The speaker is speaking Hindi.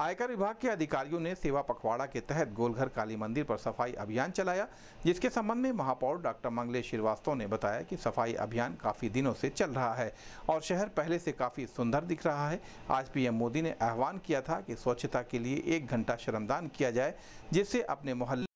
आयकर विभाग के अधिकारियों ने सेवा पखवाड़ा के तहत गोलघर काली मंदिर पर सफाई अभियान चलाया जिसके संबंध में महापौर डॉक्टर मंगलेश श्रीवास्तव ने बताया कि सफाई अभियान काफ़ी दिनों से चल रहा है और शहर पहले से काफ़ी सुंदर दिख रहा है आज पीएम मोदी ने आह्वान किया था कि स्वच्छता के लिए एक घंटा श्रमदान किया जाए जिससे अपने मोहल्ले